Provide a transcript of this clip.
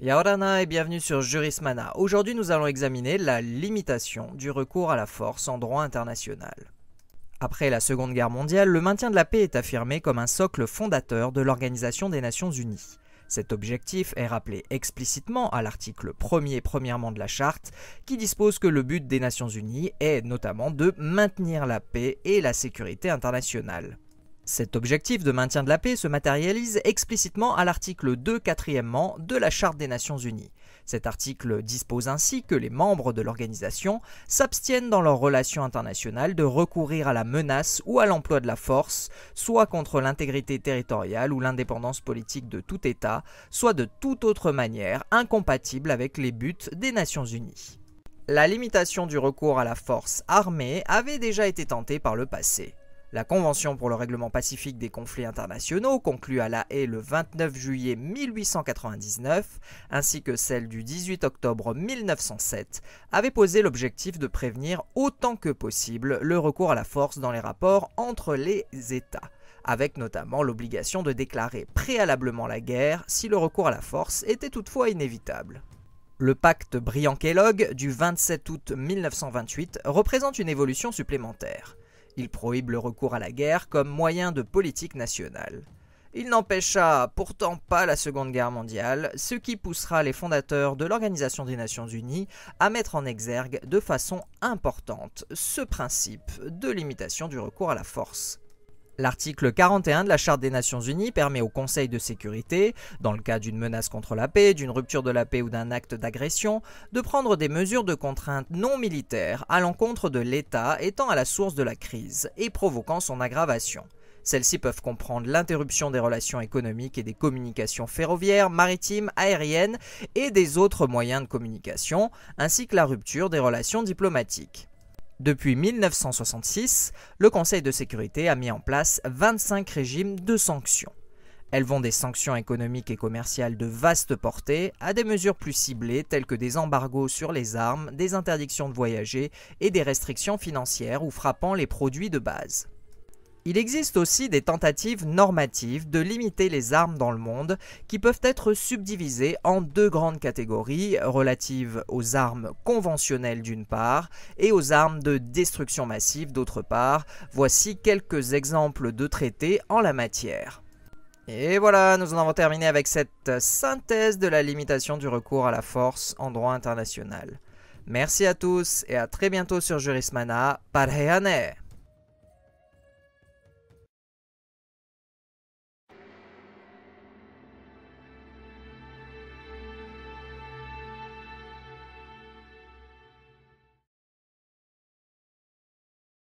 Yaorana et bienvenue sur Jurismana. Aujourd'hui, nous allons examiner la limitation du recours à la force en droit international. Après la Seconde Guerre mondiale, le maintien de la paix est affirmé comme un socle fondateur de l'Organisation des Nations Unies. Cet objectif est rappelé explicitement à l'article 1er premièrement de la charte qui dispose que le but des Nations Unies est notamment de maintenir la paix et la sécurité internationale. Cet objectif de maintien de la paix se matérialise explicitement à l'article 2 quatrièmement de la Charte des Nations Unies. Cet article dispose ainsi que les membres de l'organisation s'abstiennent dans leurs relations internationales de recourir à la menace ou à l'emploi de la force, soit contre l'intégrité territoriale ou l'indépendance politique de tout État, soit de toute autre manière incompatible avec les buts des Nations Unies. La limitation du recours à la force armée avait déjà été tentée par le passé. La Convention pour le règlement pacifique des conflits internationaux, conclue à La Haye le 29 juillet 1899, ainsi que celle du 18 octobre 1907, avait posé l'objectif de prévenir autant que possible le recours à la force dans les rapports entre les États avec notamment l'obligation de déclarer préalablement la guerre si le recours à la force était toutefois inévitable. Le pacte Briand-Kellogg du 27 août 1928 représente une évolution supplémentaire. Il prohibe le recours à la guerre comme moyen de politique nationale. Il n'empêcha pourtant pas la Seconde Guerre mondiale, ce qui poussera les fondateurs de l'Organisation des Nations Unies à mettre en exergue de façon importante ce principe de limitation du recours à la force. L'article 41 de la Charte des Nations Unies permet au Conseil de sécurité, dans le cas d'une menace contre la paix, d'une rupture de la paix ou d'un acte d'agression, de prendre des mesures de contrainte non militaires à l'encontre de l'État étant à la source de la crise et provoquant son aggravation. Celles-ci peuvent comprendre l'interruption des relations économiques et des communications ferroviaires, maritimes, aériennes et des autres moyens de communication, ainsi que la rupture des relations diplomatiques. Depuis 1966, le Conseil de sécurité a mis en place 25 régimes de sanctions. Elles vont des sanctions économiques et commerciales de vaste portée à des mesures plus ciblées telles que des embargos sur les armes, des interdictions de voyager et des restrictions financières ou frappant les produits de base. Il existe aussi des tentatives normatives de limiter les armes dans le monde qui peuvent être subdivisées en deux grandes catégories relatives aux armes conventionnelles d'une part et aux armes de destruction massive d'autre part. Voici quelques exemples de traités en la matière. Et voilà, nous en avons terminé avec cette synthèse de la limitation du recours à la force en droit international. Merci à tous et à très bientôt sur Jurismana. Parehane